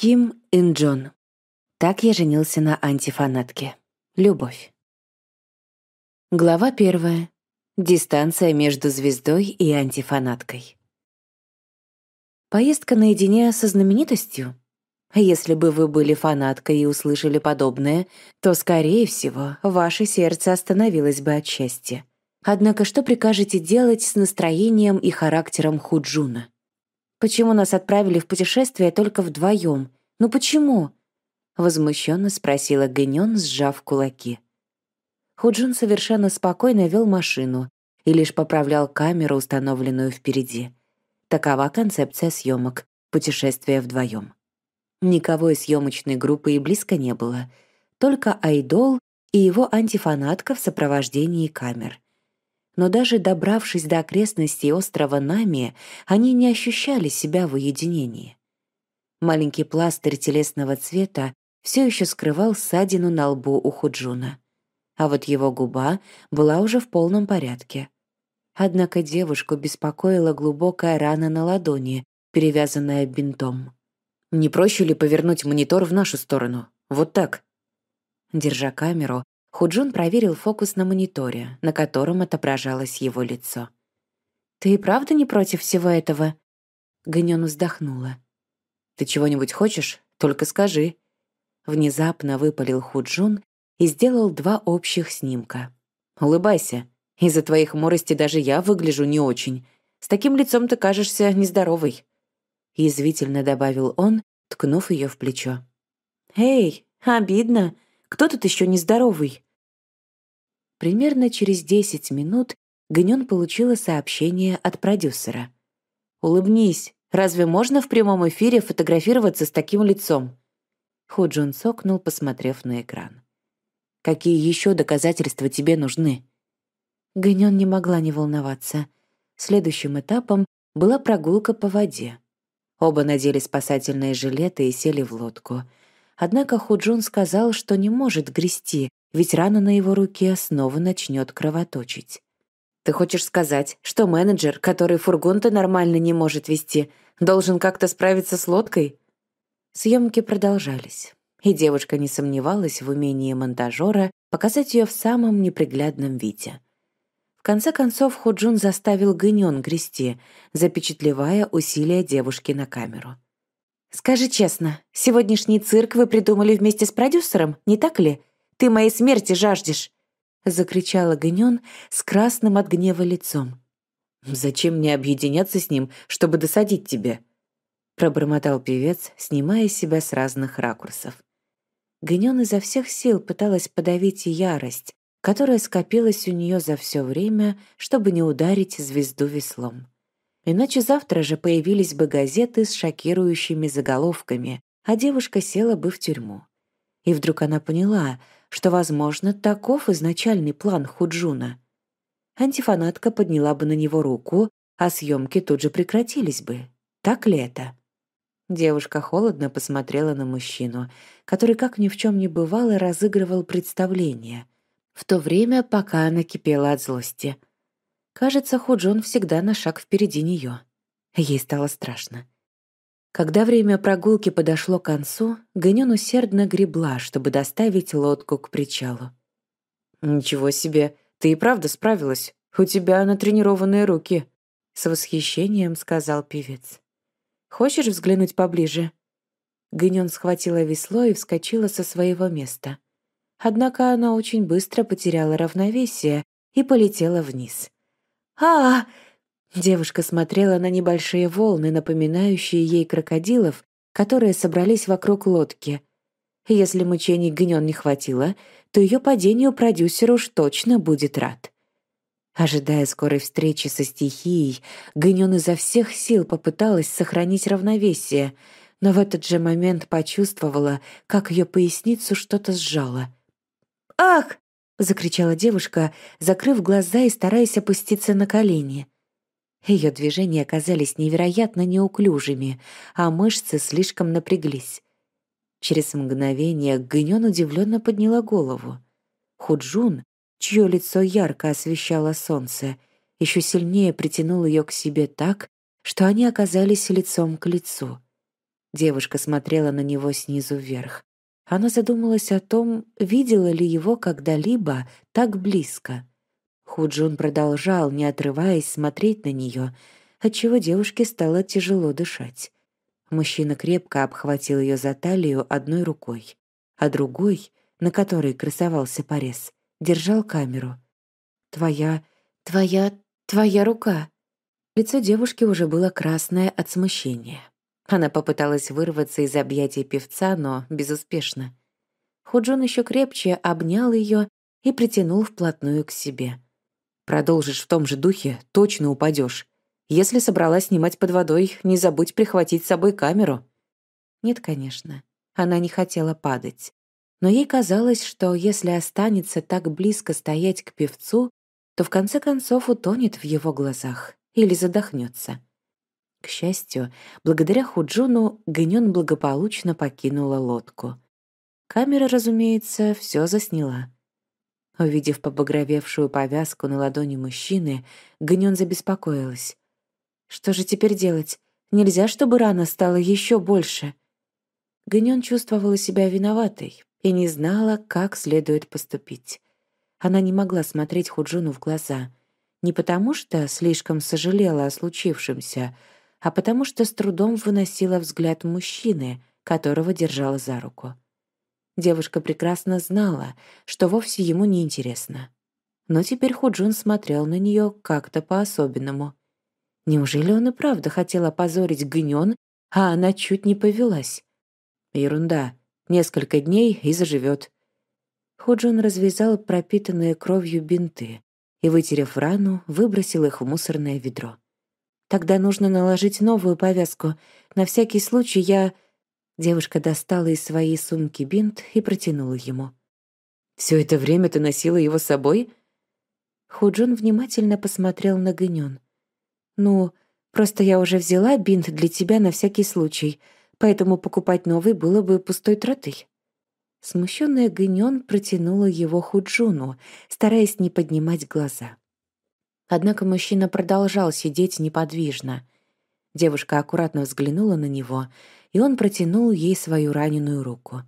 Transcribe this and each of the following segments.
Ким Ин Джон. Так я женился на антифанатке. Любовь. Глава первая. Дистанция между звездой и антифанаткой. Поездка наедине со знаменитостью? Если бы вы были фанаткой и услышали подобное, то, скорее всего, ваше сердце остановилось бы от счастья. Однако что прикажете делать с настроением и характером Худжуна? Почему нас отправили в путешествие только вдвоем? Ну почему?» Возмущенно спросила Гэньон, сжав кулаки. Худжун совершенно спокойно вел машину и лишь поправлял камеру, установленную впереди. Такова концепция съемок «Путешествие вдвоем». Никого из съемочной группы и близко не было, только Айдол и его антифанатка в сопровождении камер — но даже добравшись до окрестностей острова Нами, они не ощущали себя в уединении. Маленький пластырь телесного цвета все еще скрывал ссадину на лбу у Худжуна. А вот его губа была уже в полном порядке. Однако девушку беспокоила глубокая рана на ладони, перевязанная бинтом. «Не проще ли повернуть монитор в нашу сторону? Вот так?» Держа камеру, Худжун проверил фокус на мониторе, на котором отображалось его лицо. «Ты и правда не против всего этого?» Гнён вздохнула. «Ты чего-нибудь хочешь? Только скажи». Внезапно выпалил Худжун и сделал два общих снимка. «Улыбайся. Из-за твоей хмурости даже я выгляжу не очень. С таким лицом ты кажешься нездоровой». Язвительно добавил он, ткнув ее в плечо. «Эй, обидно. Кто тут еще нездоровый?» Примерно через 10 минут Гнен получила сообщение от продюсера. «Улыбнись, разве можно в прямом эфире фотографироваться с таким лицом?» Хо Джун сокнул, посмотрев на экран. «Какие еще доказательства тебе нужны?» Гнен не могла не волноваться. Следующим этапом была прогулка по воде. Оба надели спасательные жилеты и сели в лодку. Однако Худжун сказал, что не может грести, ведь рана на его руке снова начнет кровоточить. «Ты хочешь сказать, что менеджер, который фургон-то нормально не может вести, должен как-то справиться с лодкой?» Съемки продолжались, и девушка не сомневалась в умении монтажера показать ее в самом неприглядном виде. В конце концов Худжун заставил гынен грести, запечатлевая усилия девушки на камеру. «Скажи честно, сегодняшний цирк вы придумали вместе с продюсером, не так ли?» Ты моей смерти жаждешь!» — закричал Гынён с красным от гнева лицом. «Зачем мне объединяться с ним, чтобы досадить тебе?» — пробормотал певец, снимая себя с разных ракурсов. Гынён изо всех сил пыталась подавить ярость, которая скопилась у нее за все время, чтобы не ударить звезду веслом. Иначе завтра же появились бы газеты с шокирующими заголовками, а девушка села бы в тюрьму. И вдруг она поняла, что, возможно, таков изначальный план Худжуна. Антифанатка подняла бы на него руку, а съемки тут же прекратились бы. Так ли это? Девушка холодно посмотрела на мужчину, который, как ни в чем не бывало, разыгрывал представление, в то время, пока она кипела от злости. Кажется, Худжун всегда на шаг впереди нее. Ей стало страшно. Когда время прогулки подошло к концу, Гынен усердно гребла, чтобы доставить лодку к причалу. «Ничего себе! Ты и правда справилась? У тебя натренированные руки!» С восхищением сказал певец. «Хочешь взглянуть поближе?» Гынен схватила весло и вскочила со своего места. Однако она очень быстро потеряла равновесие и полетела вниз. «А-а-а!» Девушка смотрела на небольшие волны, напоминающие ей крокодилов, которые собрались вокруг лодки. Если мучений гнен не хватило, то ее падению продюсер уж точно будет рад. Ожидая скорой встречи со стихией, Гынён изо всех сил попыталась сохранить равновесие, но в этот же момент почувствовала, как ее поясницу что-то сжало. «Ах!» — закричала девушка, закрыв глаза и стараясь опуститься на колени. Ее движения оказались невероятно неуклюжими, а мышцы слишком напряглись. Через мгновение Гнён удивленно подняла голову. Худжун, чье лицо ярко освещало солнце, ещё сильнее притянул её к себе так, что они оказались лицом к лицу. Девушка смотрела на него снизу вверх. Она задумалась о том, видела ли его когда-либо так близко. Худжун продолжал, не отрываясь, смотреть на нее, отчего девушке стало тяжело дышать. Мужчина крепко обхватил ее за талию одной рукой, а другой, на которой красовался порез, держал камеру. «Твоя... твоя... твоя рука!» Лицо девушки уже было красное от смущения. Она попыталась вырваться из объятий певца, но безуспешно. Худжун еще крепче обнял ее и притянул вплотную к себе — Продолжишь в том же духе, точно упадешь. Если собралась снимать под водой, не забудь прихватить с собой камеру». Нет, конечно, она не хотела падать. Но ей казалось, что если останется так близко стоять к певцу, то в конце концов утонет в его глазах или задохнется. К счастью, благодаря Худжуну Гнён благополучно покинула лодку. Камера, разумеется, все засняла. Увидев побагровевшую повязку на ладони мужчины, Гнён забеспокоилась. «Что же теперь делать? Нельзя, чтобы рана стала еще больше». Гнён чувствовала себя виноватой и не знала, как следует поступить. Она не могла смотреть Худжуну в глаза. Не потому что слишком сожалела о случившемся, а потому что с трудом выносила взгляд мужчины, которого держала за руку. Девушка прекрасно знала, что вовсе ему не интересно. Но теперь Худжун смотрел на нее как-то по-особенному. Неужели он и правда хотел опозорить Гнён, а она чуть не повелась? Ерунда. Несколько дней и заживет. Худжун развязал пропитанные кровью бинты и, вытерев рану, выбросил их в мусорное ведро. «Тогда нужно наложить новую повязку. На всякий случай я...» Девушка достала из своей сумки бинт и протянула ему. «Все это время ты носила его с собой?» Худжун внимательно посмотрел на Гынён. «Ну, просто я уже взяла бинт для тебя на всякий случай, поэтому покупать новый было бы пустой тратой». Смущенная Гынён протянула его Худжуну, стараясь не поднимать глаза. Однако мужчина продолжал сидеть неподвижно. Девушка аккуратно взглянула на него — и он протянул ей свою раненую руку.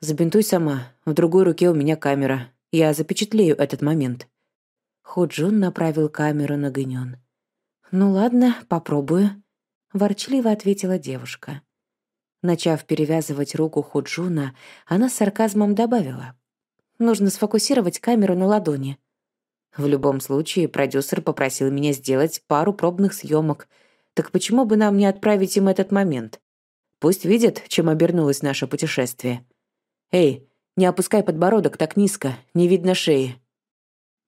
«Забинтуй сама, в другой руке у меня камера. Я запечатлею этот момент». Худжун направил камеру на Гынён. «Ну ладно, попробую», — ворчливо ответила девушка. Начав перевязывать руку Худжуна, она с сарказмом добавила. «Нужно сфокусировать камеру на ладони». В любом случае, продюсер попросил меня сделать пару пробных съемок. Так почему бы нам не отправить им этот момент? Пусть видят, чем обернулось наше путешествие. Эй, не опускай подбородок так низко, не видно шеи.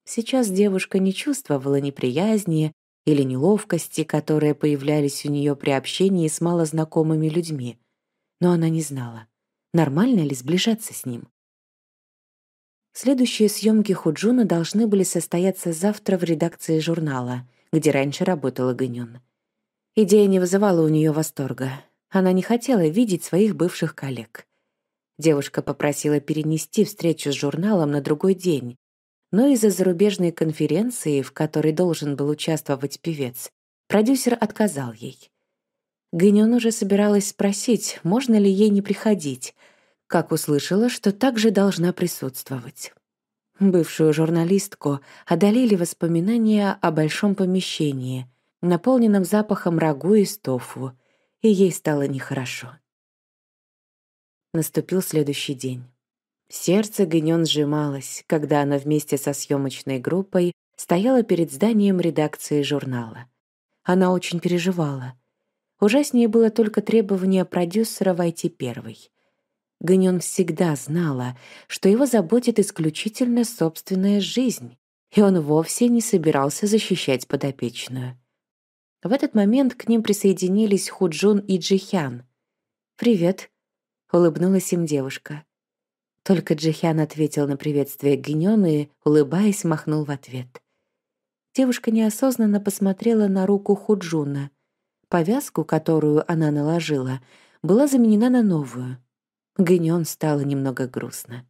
Сейчас девушка не чувствовала неприязни или неловкости, которые появлялись у нее при общении с малознакомыми людьми. Но она не знала, нормально ли сближаться с ним. Следующие съемки Худжуна должны были состояться завтра в редакции журнала, где раньше работала Гынён. Идея не вызывала у нее восторга, она не хотела видеть своих бывших коллег. Девушка попросила перенести встречу с журналом на другой день, но из-за зарубежной конференции, в которой должен был участвовать певец, продюсер отказал ей. Гынён уже собиралась спросить, можно ли ей не приходить, как услышала, что также должна присутствовать. Бывшую журналистку одолели воспоминания о большом помещении, наполненном запахом рагу и стофу, и ей стало нехорошо. Наступил следующий день. Сердце Гынён сжималось, когда она вместе со съемочной группой стояла перед зданием редакции журнала. Она очень переживала. Ужаснее было только требование продюсера войти первой. Гынён всегда знала, что его заботит исключительно собственная жизнь, и он вовсе не собирался защищать подопечную. В этот момент к ним присоединились Худжун и Джихян. «Привет», — улыбнулась им девушка. Только Джихян ответил на приветствие Гинён и, улыбаясь, махнул в ответ. Девушка неосознанно посмотрела на руку Худжуна. Повязку, которую она наложила, была заменена на новую. Гинён стало немного грустно.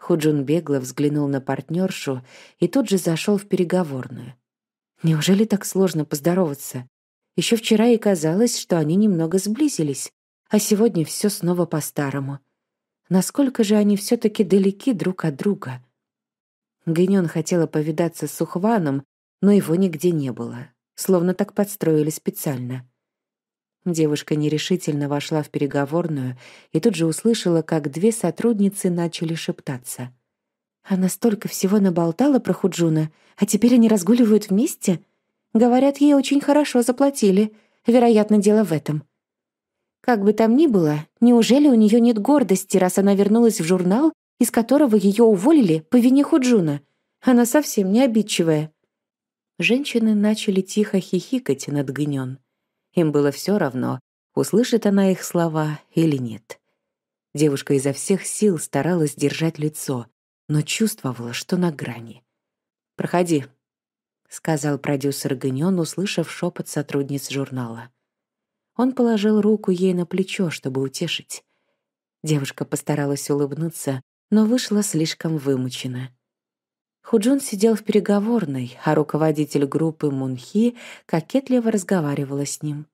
Худжун бегло взглянул на партнершу и тут же зашел в переговорную. Неужели так сложно поздороваться? Еще вчера и казалось, что они немного сблизились, а сегодня все снова по-старому. Насколько же они все таки далеки друг от друга? Генён хотела повидаться с Сухваном, но его нигде не было, словно так подстроили специально. Девушка нерешительно вошла в переговорную и тут же услышала, как две сотрудницы начали шептаться — она столько всего наболтала про Худжуна, а теперь они разгуливают вместе? Говорят, ей очень хорошо заплатили. Вероятно, дело в этом. Как бы там ни было, неужели у нее нет гордости, раз она вернулась в журнал, из которого ее уволили по вине Худжуна? Она совсем не обидчивая. Женщины начали тихо хихикать над Гнён. Им было все равно, услышит она их слова или нет. Девушка изо всех сил старалась держать лицо, но чувствовала, что на грани. «Проходи», — сказал продюсер Гынён, услышав шепот сотрудниц журнала. Он положил руку ей на плечо, чтобы утешить. Девушка постаралась улыбнуться, но вышла слишком вымучена. Худжун сидел в переговорной, а руководитель группы Мунхи кокетливо разговаривала с ним.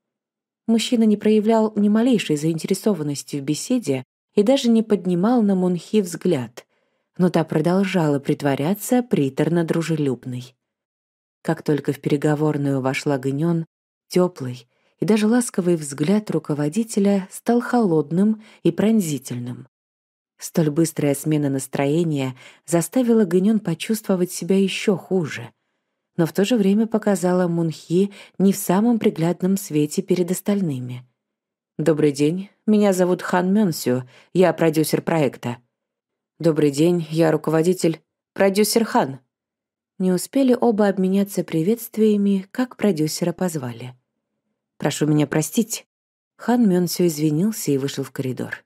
Мужчина не проявлял ни малейшей заинтересованности в беседе и даже не поднимал на Мунхи взгляд — но та продолжала притворяться приторно-дружелюбной. Как только в переговорную вошла Гнён, тёплый и даже ласковый взгляд руководителя стал холодным и пронзительным. Столь быстрая смена настроения заставила Гнён почувствовать себя ещё хуже, но в то же время показала Мунхи не в самом приглядном свете перед остальными. «Добрый день, меня зовут Хан Мёнсю, я продюсер проекта», «Добрый день, я руководитель, продюсер Хан». Не успели оба обменяться приветствиями, как продюсера позвали. «Прошу меня простить». Хан Мён все извинился и вышел в коридор.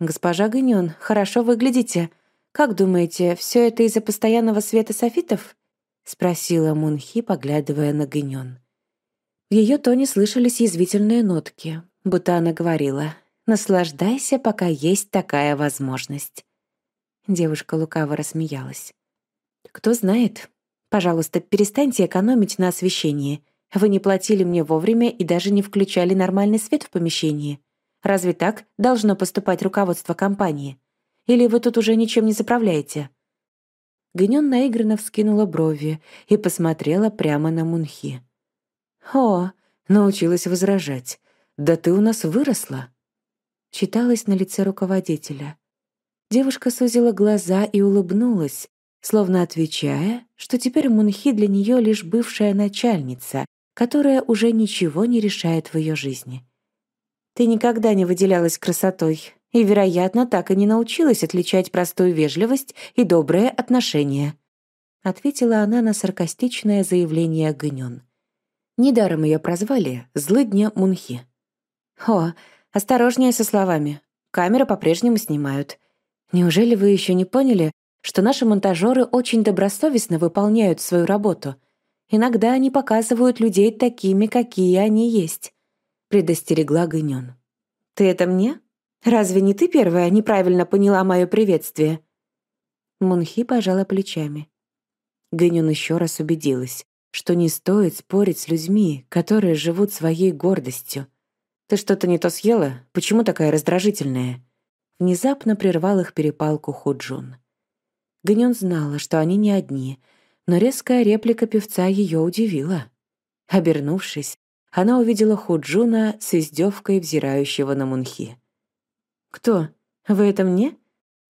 «Госпожа Гынён, хорошо выглядите. Как думаете, все это из-за постоянного света софитов?» — спросила Мунхи, поглядывая на Гынён. В ее тоне слышались язвительные нотки, будто она говорила «Наслаждайся, пока есть такая возможность». Девушка лукаво рассмеялась. «Кто знает. Пожалуйста, перестаньте экономить на освещении. Вы не платили мне вовремя и даже не включали нормальный свет в помещении. Разве так должно поступать руководство компании? Или вы тут уже ничем не заправляете?» Гнён наигранно вскинула брови и посмотрела прямо на Мунхи. «О!» — научилась возражать. «Да ты у нас выросла!» Читалось на лице руководителя. Девушка сузила глаза и улыбнулась, словно отвечая, что теперь Мунхи для нее лишь бывшая начальница, которая уже ничего не решает в ее жизни. «Ты никогда не выделялась красотой и, вероятно, так и не научилась отличать простую вежливость и доброе отношение», ответила она на саркастичное заявление Гынён. Недаром ее прозвали «Злыдня Мунхи». «О, осторожнее со словами. Камеры по-прежнему снимают», Неужели вы еще не поняли, что наши монтажеры очень добросовестно выполняют свою работу? Иногда они показывают людей такими, какие они есть», — предостерегла Гынён. «Ты это мне? Разве не ты первая неправильно поняла мое приветствие?» Мунхи пожала плечами. Гынён еще раз убедилась, что не стоит спорить с людьми, которые живут своей гордостью. «Ты что-то не то съела? Почему такая раздражительная?» Внезапно прервал их перепалку Худжун. Гнён знала, что они не одни, но резкая реплика певца её удивила. Обернувшись, она увидела Худжуна с издевкой, взирающего на Мунхи. «Кто? Вы это мне?»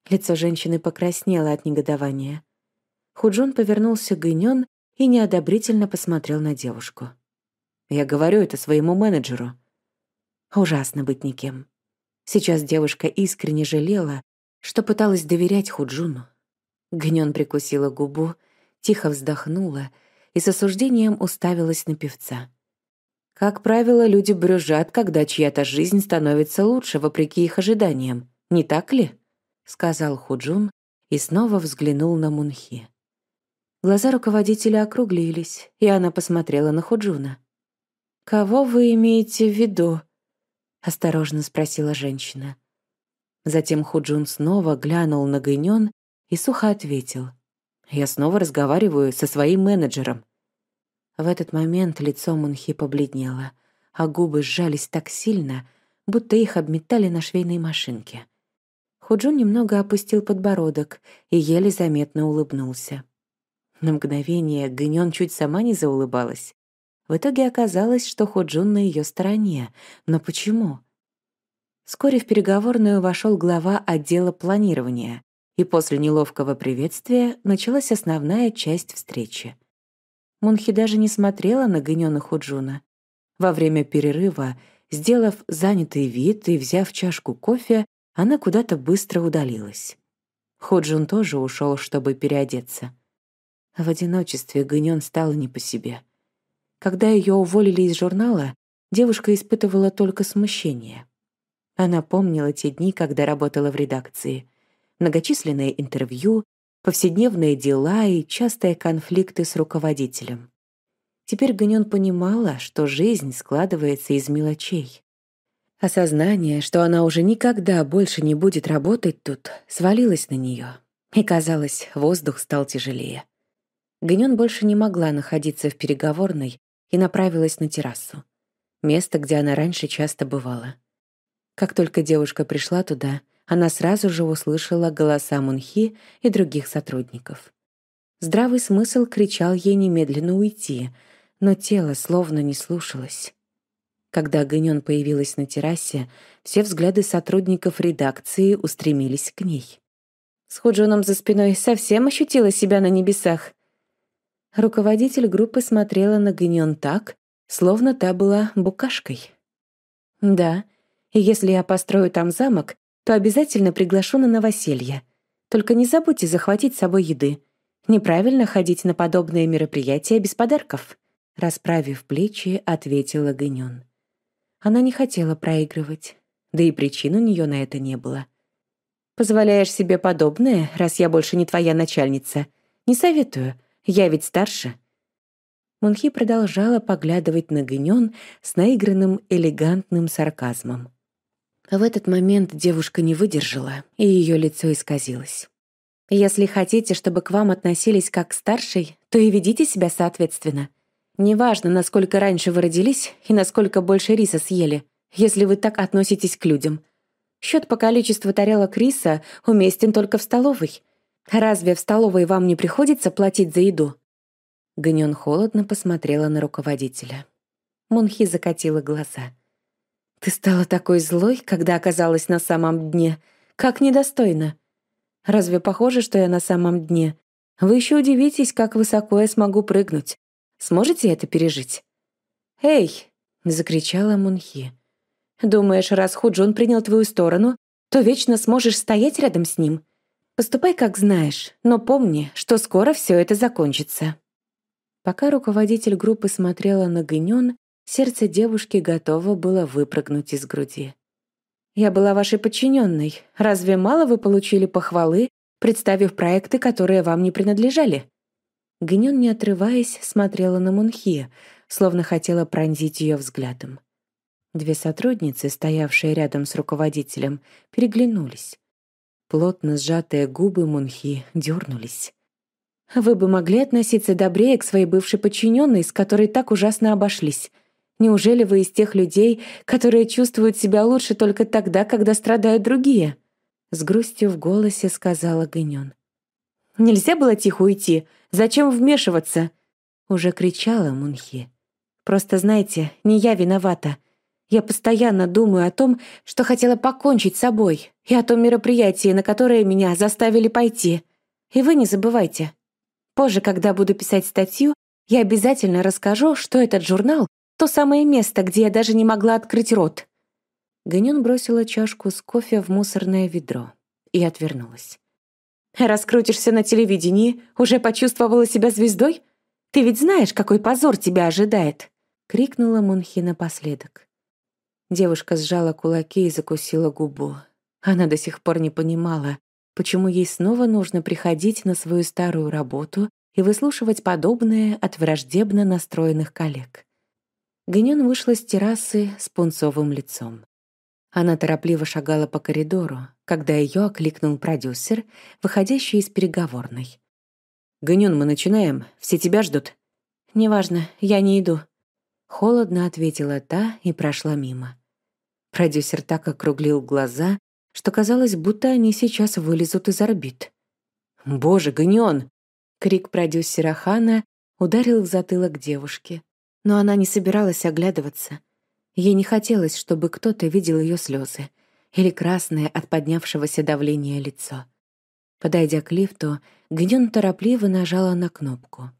Лицо женщины покраснело от негодования. Худжун повернулся к Гнён и неодобрительно посмотрел на девушку. «Я говорю это своему менеджеру. Ужасно быть никем». Сейчас девушка искренне жалела, что пыталась доверять Худжуну. Гнён прикусила губу, тихо вздохнула и с осуждением уставилась на певца. Как правило, люди брюзжат, когда чья-то жизнь становится лучше, вопреки их ожиданиям, не так ли? Сказал Худжун и снова взглянул на Мунхи. Глаза руководителя округлились, и она посмотрела на Худжуна. «Кого вы имеете в виду?» осторожно спросила женщина. Затем Худжун снова глянул на Гынён и сухо ответил. «Я снова разговариваю со своим менеджером». В этот момент лицо Мунхи побледнело, а губы сжались так сильно, будто их обметали на швейной машинке. Худжун немного опустил подбородок и еле заметно улыбнулся. На мгновение Гынён чуть сама не заулыбалась. В итоге оказалось, что Худжун на ее стороне. Но почему? Вскоре в переговорную вошел глава отдела планирования, и после неловкого приветствия началась основная часть встречи. Мунхи даже не смотрела на гнёна Худжуна. Во время перерыва, сделав занятый вид и взяв чашку кофе, она куда-то быстро удалилась. Худжун тоже ушел, чтобы переодеться. В одиночестве Гынён стал не по себе. Когда ее уволили из журнала, девушка испытывала только смущение. Она помнила те дни, когда работала в редакции. Многочисленные интервью, повседневные дела и частые конфликты с руководителем. Теперь Ганён понимала, что жизнь складывается из мелочей. Осознание, что она уже никогда больше не будет работать тут, свалилось на нее, И, казалось, воздух стал тяжелее. Гнён больше не могла находиться в переговорной и направилась на террасу. Место, где она раньше часто бывала. Как только девушка пришла туда, она сразу же услышала голоса Мунхи и других сотрудников. Здравый смысл кричал ей немедленно уйти, но тело словно не слушалось. Когда Огынён появилась на террасе, все взгляды сотрудников редакции устремились к ней. «С Худжуном за спиной совсем ощутила себя на небесах», Руководитель группы смотрела на Гнён так, словно та была букашкой. «Да, и если я построю там замок, то обязательно приглашу на новоселье. Только не забудьте захватить с собой еды. Неправильно ходить на подобные мероприятия без подарков», расправив плечи, ответила Гнён. Она не хотела проигрывать, да и причин у нее на это не было. «Позволяешь себе подобное, раз я больше не твоя начальница? Не советую. Я ведь старше». Монхи продолжала поглядывать на Гынён с наигранным элегантным сарказмом. В этот момент девушка не выдержала, и ее лицо исказилось. «Если хотите, чтобы к вам относились как к старшей, то и ведите себя соответственно. Неважно, насколько раньше вы родились и насколько больше риса съели, если вы так относитесь к людям. Счет по количеству тарелок риса уместен только в столовой. Разве в столовой вам не приходится платить за еду?» Гнён холодно посмотрела на руководителя. Мунхи закатила глаза. «Ты стала такой злой, когда оказалась на самом дне. Как недостойно! Разве похоже, что я на самом дне? Вы еще удивитесь, как высоко я смогу прыгнуть. Сможете это пережить?» «Эй!» — закричала Мунхи. «Думаешь, раз Худжун принял твою сторону, то вечно сможешь стоять рядом с ним?» Поступай, как знаешь, но помни, что скоро все это закончится». Пока руководитель группы смотрела на Гынён, сердце девушки готово было выпрыгнуть из груди. «Я была вашей подчиненной. Разве мало вы получили похвалы, представив проекты, которые вам не принадлежали?» Гынён, не отрываясь, смотрела на Мунхи, словно хотела пронзить ее взглядом. Две сотрудницы, стоявшие рядом с руководителем, переглянулись. Плотно сжатые губы Мунхи дернулись. «Вы бы могли относиться добрее к своей бывшей подчиненной, с которой так ужасно обошлись. Неужели вы из тех людей, которые чувствуют себя лучше только тогда, когда страдают другие?» С грустью в голосе сказала Гынён. «Нельзя было тихо уйти. Зачем вмешиваться?» Уже кричала Мунхи. «Просто знаете, не я виновата. Я постоянно думаю о том, что хотела покончить с собой, и о том мероприятии, на которое меня заставили пойти. И вы не забывайте. Позже, когда буду писать статью, я обязательно расскажу, что этот журнал — то самое место, где я даже не могла открыть рот». Ганюн бросила чашку с кофе в мусорное ведро и отвернулась. «Раскрутишься на телевидении, уже почувствовала себя звездой? Ты ведь знаешь, какой позор тебя ожидает!» — крикнула Мунхи напоследок. Девушка сжала кулаки и закусила губу. Она до сих пор не понимала, почему ей снова нужно приходить на свою старую работу и выслушивать подобное от враждебно настроенных коллег. Генен вышла с террасы с пунцовым лицом. Она торопливо шагала по коридору, когда ее окликнул продюсер, выходящий из переговорной. «Генен, мы начинаем. Все тебя ждут». «Неважно, я не иду». Холодно ответила та и прошла мимо. Продюсер так округлил глаза, что казалось, будто они сейчас вылезут из орбит. «Боже, гнён!» — крик продюсера Хана ударил в затылок девушки. Но она не собиралась оглядываться. Ей не хотелось, чтобы кто-то видел ее слезы или красное от поднявшегося давления лицо. Подойдя к лифту, Гнён торопливо нажала на кнопку.